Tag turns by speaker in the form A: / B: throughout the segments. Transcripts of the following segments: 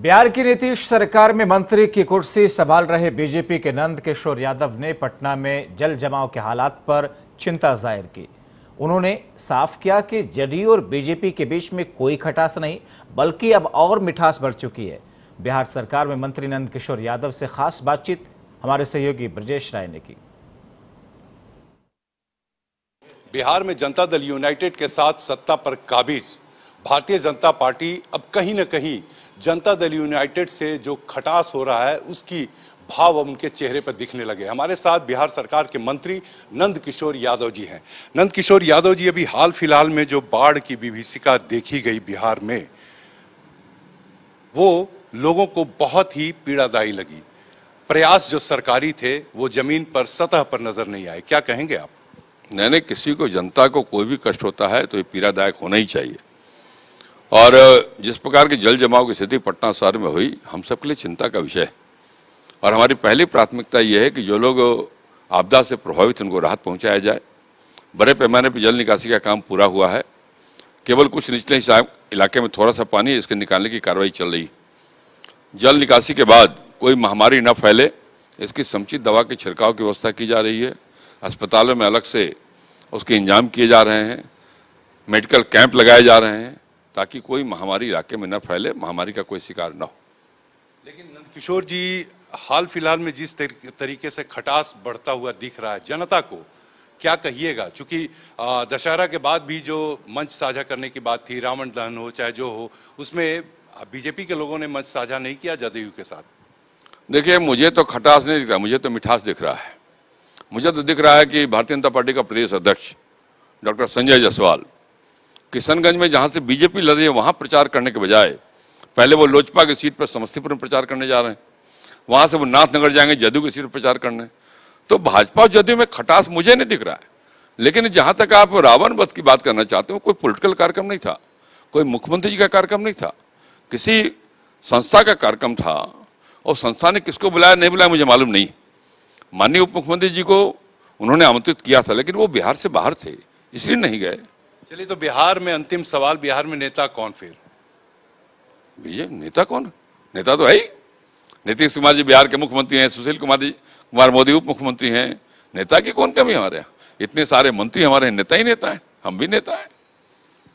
A: बिहार की नीतीश सरकार में मंत्री की कुर्सी संभाल रहे बीजेपी के नंद किशोर यादव ने पटना में जल जमाव के हालात पर चिंता जाहिर की उन्होंने साफ किया कि जेडीयू और बीजेपी के बीच में कोई खटास नहीं बल्कि अब और मिठास बढ़ चुकी है बिहार सरकार में मंत्री नंद किशोर यादव से खास बातचीत हमारे सहयोगी ब्रजेश राय ने की
B: बिहार में जनता दल यूनाइटेड के साथ सत्ता पर काबिज भारतीय जनता पार्टी अब कहीं ना कहीं जनता दल यूनाइटेड से जो खटास हो रहा है उसकी भाव अब उनके चेहरे पर दिखने लगे हमारे साथ बिहार सरकार के मंत्री नंद किशोर यादव जी हैं नंद किशोर यादव जी अभी हाल फिलहाल में जो बाढ़ की विभीषिका देखी गई बिहार में वो लोगों को बहुत ही पीड़ादायी लगी प्रयास जो सरकारी थे वो जमीन पर सतह पर नजर नहीं आए क्या कहेंगे आप
A: नहीं नहीं किसी को जनता को कोई भी कष्ट होता है तो ये पीड़ादायक होना ही चाहिए और जिस प्रकार के जल जमाव की स्थिति पटना शहर में हुई हम सबके लिए चिंता का विषय है और हमारी पहली प्राथमिकता ये है कि जो लोग आपदा से प्रभावित उनको राहत पहुंचाया जाए बड़े पैमाने पर जल निकासी का काम पूरा हुआ है केवल कुछ निचले इलाके में थोड़ा सा पानी इसके निकालने की कार्रवाई चल रही जल निकासी के बाद कोई महामारी न फैले इसकी समुचित दवा के छिड़काव की व्यवस्था की जा रही है अस्पतालों में अलग से उसके इंजाम किए जा रहे हैं मेडिकल कैंप लगाए जा रहे हैं ताकि कोई महामारी इलाके में न फैले महामारी का कोई शिकार न हो
B: लेकिन किशोर जी हाल फिलहाल में जिस तरीके से खटास बढ़ता हुआ दिख रहा है जनता को क्या कहिएगा चूंकि दशहरा के बाद भी जो मंच साझा करने की बात थी रावण दहन हो चाहे जो हो उसमें बीजेपी के लोगों ने मंच साझा नहीं किया जदयू के साथ
A: देखिए मुझे तो खटास नहीं दिख रहा मुझे तो मिठास दिख रहा है मुझे तो दिख रहा है कि भारतीय जनता पार्टी का प्रदेश अध्यक्ष डॉक्टर संजय जायसवाल किशनगंज में जहां से बीजेपी लड़ रही है वहां प्रचार करने के बजाय पहले वो लोजपा की सीट पर समस्तीपुर में प्रचार करने जा रहे हैं वहां से वो नाथनगर जाएंगे जदयू की सीट पर प्रचार करने तो भाजपा और जदयू में खटास मुझे नहीं दिख रहा है लेकिन जहां तक आप रावण वध की बात करना चाहते हो कोई पोलिटिकल कार्यक्रम नहीं था कोई मुख्यमंत्री जी का कार्यक्रम नहीं था किसी संस्था का कार्यक्रम था और संस्था ने किसको बुलाया नहीं बुलाया मुझे मालूम नहीं माननीय उप मुख्यमंत्री जी को उन्होंने आमंत्रित किया था लेकिन वो बिहार से बाहर थे इसलिए नहीं गए
B: चलिए तो बिहार में अंतिम सवाल बिहार में नेता कौन फिर
A: भैया नेता कौन नेता तो है ही नीतीश कुमार जी बिहार के मुख्यमंत्री हैं सुशील कुमार जी कुमार मोदी उप मुख्यमंत्री हैं नेता की कौन कमी हमारे यहाँ इतने सारे मंत्री हमारे नेता ही नेता है हम भी नेता है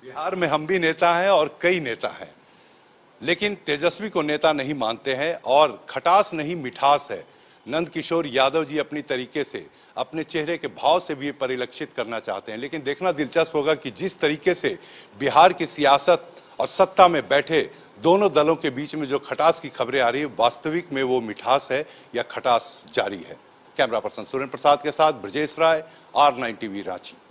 B: बिहार में हम भी नेता हैं और कई नेता हैं लेकिन तेजस्वी को नेता नहीं मानते हैं और खटास नहीं मिठास है नंदकिशोर यादव जी अपनी तरीके से अपने चेहरे के भाव से भी परिलक्षित करना चाहते हैं लेकिन देखना दिलचस्प होगा कि जिस तरीके से बिहार की सियासत और सत्ता में बैठे दोनों दलों के बीच में जो खटास की खबरें आ रही है वास्तविक में वो मिठास है या खटास जारी है कैमरा पर्सन सुरेंद्र प्रसाद के साथ Brajesh Rai R nine TV Ranchi